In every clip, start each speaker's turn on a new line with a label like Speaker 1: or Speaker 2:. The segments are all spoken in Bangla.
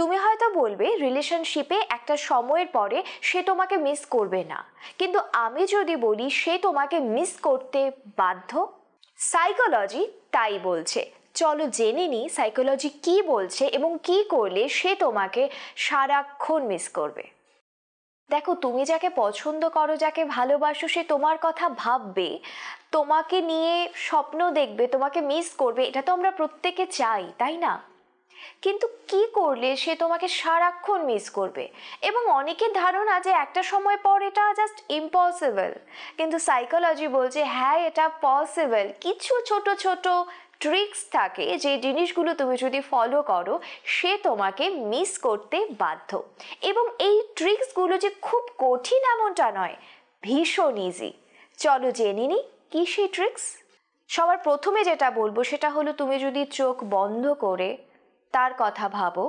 Speaker 1: তুমি হয়তো বলবে রিলেশনশিপে একটা সময়ের পরে সে তোমাকে মিস করবে না কিন্তু আমি যদি বলি সে তোমাকে মিস করতে বাধ্য সাইকোলজি তাই বলছে চলো জেনে নিই সাইকোলজি কি বলছে এবং কি করলে সে তোমাকে সারাক্ষণ মিস করবে দেখো তুমি যাকে পছন্দ করো যাকে ভালোবাসো সে তোমার কথা ভাববে তোমাকে নিয়ে স্বপ্ন দেখবে তোমাকে মিস করবে এটা তো আমরা প্রত্যেকে চাই তাই না কিন্তু কি করলে সে তোমাকে সারাক্ষণ মিস করবে এবং অনেকের ধারণা যে একটা সময় পর এটা জাস্ট ইম্পসিবল কিন্তু সাইকোলজি বলছে হ্যাঁ এটা পসিবল কিছু ছোট ছোট ট্রিক্স থাকে যে জিনিসগুলো তুমি যদি ফলো করো সে তোমাকে মিস করতে বাধ্য এবং এই ট্রিক্সগুলো যে খুব কঠিন এমনটা নয় ভীষণ ইজি চলো জেনে নিই কী সেই ট্রিক্স সবার প্রথমে যেটা বলবো সেটা হলো তুমি যদি চোখ বন্ধ করে তার কথা ভাবো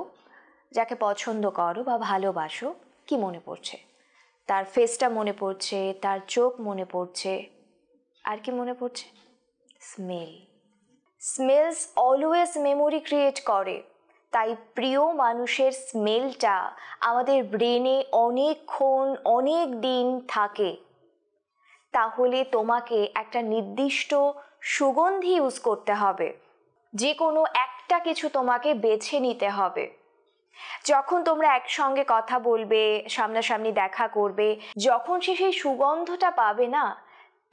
Speaker 1: যাকে পছন্দ করো বা ভালোবাসো কি মনে পড়ছে তার ফেসটা মনে পড়ছে তার চোখ মনে পড়ছে আর কি মনে পড়ছে smell smells always memory create করে তাই প্রিয় মানুষের স্মেলটা আমাদের ব্রেনে অনেকক্ষণ অনেক দিন থাকে তাহলে তোমাকে একটা নির্দিষ্ট সুগন্ধি ইউজ করতে হবে যে কোনো একটা কিছু তোমাকে বেছে নিতে হবে যখন তোমরা একসঙ্গে কথা বলবে সামনাসামনি দেখা করবে যখন সে সেই সুগন্ধটা পাবে না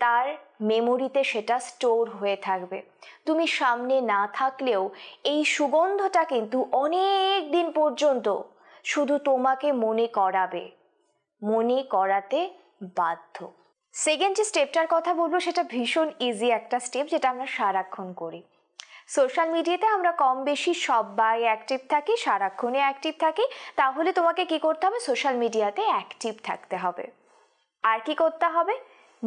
Speaker 1: তার মেমোরিতে সেটা স্টোর হয়ে থাকবে তুমি সামনে না থাকলেও এই সুগন্ধটা কিন্তু অনেক দিন পর্যন্ত শুধু তোমাকে মনে করাবে মনে করাতে বাধ্য সেকেন্ড যে স্টেপটার কথা বলবো সেটা ভীষণ ইজি একটা স্টেপ যেটা আমরা সারাক্ষণ করি সোশ্যাল মিডিয়াতে আমরা কম বেশি সবাই অ্যাক্টিভ থাকি সারাক্ষণে অ্যাক্টিভ থাকি তাহলে তোমাকে কি করতে হবে সোশ্যাল মিডিয়াতে অ্যাক্টিভ থাকতে হবে আর কি করতে হবে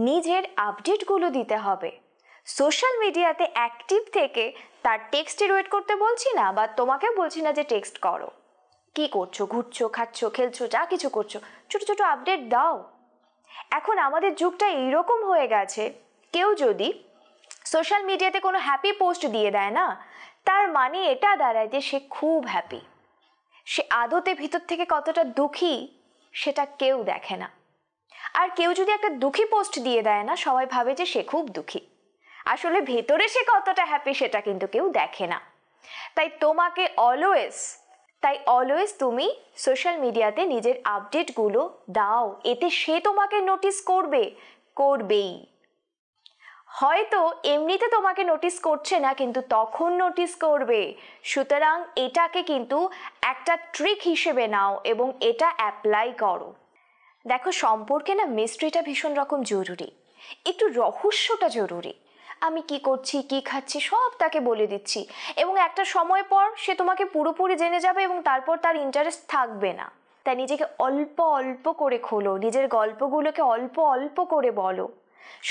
Speaker 1: নিজের আপডেটগুলো দিতে হবে সোশ্যাল মিডিয়াতে অ্যাক্টিভ থেকে তার টেক্সটের ওয়েট করতে বলছি না বা তোমাকে বলছি না যে টেক্সট করো কি করছো ঘুরছো খাচ্ছ খেলছো যা কিছু করছো ছোটো ছোটো আপডেট দাও এখন আমাদের যুগটা এইরকম হয়ে গেছে কেউ যদি সোশ্যাল মিডিয়াতে কোনো হ্যাপি পোস্ট দিয়ে দেয় না তার মানে এটা দাঁড়ায় যে সে খুব হ্যাপি সে আদতে ভিতর থেকে কতটা দুঃখী সেটা কেউ দেখে না আর কেউ যদি একটা দুঃখী পোস্ট দিয়ে দেয় না সবাই ভাবে যে সে খুব দুঃখী আসলে ভেতরে সে কতটা হ্যাপি সেটা কিন্তু কেউ দেখে না তাই তোমাকে অলওয়েজ তাই অলওয়েজ তুমি সোশ্যাল মিডিয়াতে নিজের আপডেটগুলো দাও এতে সে তোমাকে নোটিস করবে করবেই হয়তো এমনিতে তোমাকে নোটিস করছে না কিন্তু তখন নোটিস করবে সুতরাং এটাকে কিন্তু একটা ট্রিক হিসেবে নাও এবং এটা অ্যাপ্লাই করো দেখো সম্পর্কে না মিস্ট্রিটা ভীষণ রকম জরুরি একটু রহস্যটা জরুরি আমি কি করছি কি খাচ্ছি সব তাকে বলে দিচ্ছি এবং একটা সময় পর সে তোমাকে পুরোপুরি জেনে যাবে এবং তারপর তার ইন্টারেস্ট থাকবে না তাই নিজেকে অল্প অল্প করে খোলো নিজের গল্পগুলোকে অল্প অল্প করে বলো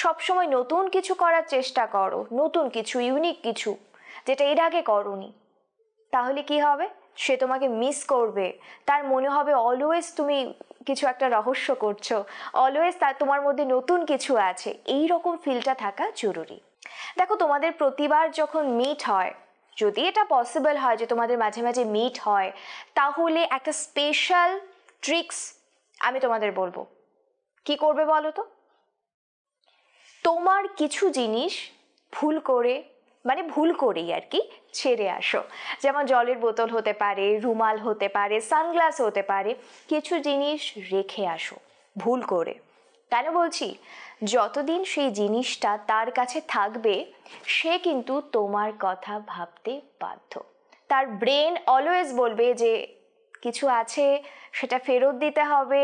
Speaker 1: সবসময় নতুন কিছু করার চেষ্টা করো নতুন কিছু ইউনিক কিছু যেটা এর আগে করনি তাহলে কি হবে সে তোমাকে মিস করবে তার মনে হবে অলওয়েজ তুমি কিছু একটা রহস্য করছো অলওয়েজ তার তোমার মধ্যে নতুন কিছু আছে এই রকম ফিলটা থাকা জরুরি দেখো তোমাদের প্রতিবার যখন মিট হয় যদি এটা পসিবল হয় যে তোমাদের মাঝে মাঝে মিট হয় তাহলে একটা স্পেশাল ট্রিক্স আমি তোমাদের বলবো কি করবে বলো তো তোমার কিছু জিনিস ভুল করে মানে ভুল করেই আর কি ছেড়ে আসো যেমন জলের বোতল হতে পারে রুমাল হতে পারে সানগ্লাস হতে পারে কিছু জিনিস রেখে আসো ভুল করে কেন বলছি যতদিন সেই জিনিসটা তার কাছে থাকবে সে কিন্তু তোমার কথা ভাবতে বাধ্য তার ব্রেন অলওয়েজ বলবে যে কিছু আছে সেটা ফেরত দিতে হবে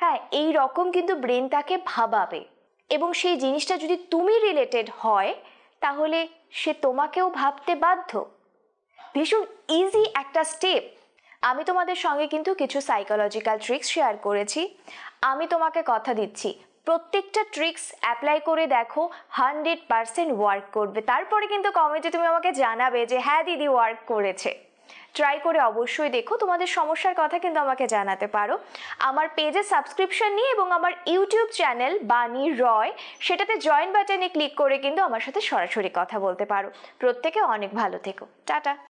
Speaker 1: হ্যাঁ এই রকম কিন্তু ব্রেন তাকে ভাবাবে এবং সেই জিনিসটা যদি তুমি রিলেটেড হয় তাহলে সে তোমাকেও ভাবতে বাধ্য ভীষণ ইজি একটা স্টেপ আমি তোমাদের সঙ্গে কিন্তু কিছু সাইকোলজিক্যাল ট্রিক্স শেয়ার করেছি আমি তোমাকে কথা দিচ্ছি প্রত্যেকটা ট্রিক্স অ্যাপ্লাই করে দেখো হান্ড্রেড পারসেন্ট ওয়ার্ক করবে তারপরে কিন্তু কমেন্টে তুমি আমাকে জানাবে যে হ্যাঁ দিদি ওয়ার্ক করেছে ট্রাই করে অবশ্যই দেখো তোমাদের সমস্যার কথা কিন্তু আমাকে জানাতে পারো আমার পেজে সাবস্ক্রিপশন নিয়ে এবং আমার ইউটিউব চ্যানেল বাণী রয় সেটাতে জয়েন বাটনে ক্লিক করে কিন্তু আমার সাথে সরাসরি কথা বলতে পারো প্রত্যেকে অনেক ভালো থেকো টাটা